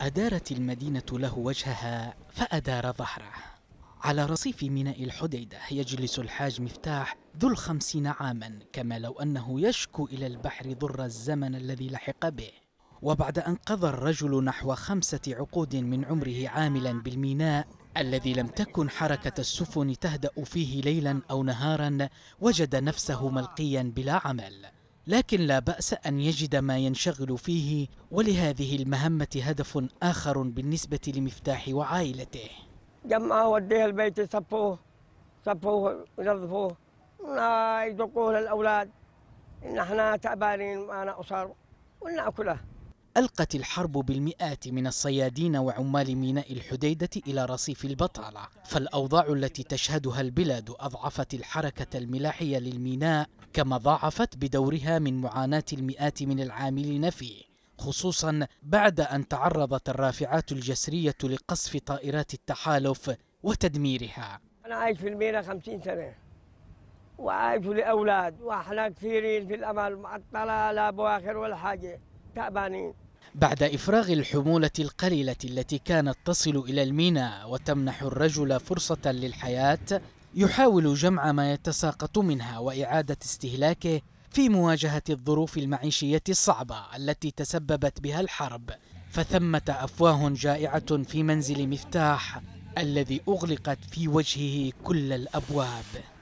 أدارت المدينة له وجهها فأدار ظهره على رصيف ميناء الحديدة يجلس الحاج مفتاح ذو الخمسين عاما كما لو أنه يشكو إلى البحر ضر الزمن الذي لحق به وبعد أن قضى الرجل نحو خمسة عقود من عمره عاملا بالميناء الذي لم تكن حركة السفن تهدأ فيه ليلا أو نهارا وجد نفسه ملقيا بلا عمل لكن لا بأس أن يجد ما ينشغل فيه ولهذه المهمة هدف آخر بالنسبة لمفتاح وعائلته جمعه وديه البيت صفوه صفوه ينظفوه يدقوه للأولاد نحن تعبانين وأنا أسر ونأكله ألقت الحرب بالمئات من الصيادين وعمال ميناء الحديدة إلى رصيف البطالة فالأوضاع التي تشهدها البلاد أضعفت الحركة الملاحية للميناء كما ضاعفت بدورها من معاناة المئات من العاملين فيه خصوصا بعد أن تعرضت الرافعات الجسرية لقصف طائرات التحالف وتدميرها أنا عايش في الميناء خمسين سنة وعايش لأولاد وإحنا كثيرين في الأمل معطلة لا بواخر ولا حاجة تعبانين بعد إفراغ الحمولة القليلة التي كانت تصل إلى الميناء وتمنح الرجل فرصة للحياة يحاول جمع ما يتساقط منها وإعادة استهلاكه في مواجهة الظروف المعيشية الصعبة التي تسببت بها الحرب فثمة أفواه جائعة في منزل مفتاح الذي أغلقت في وجهه كل الأبواب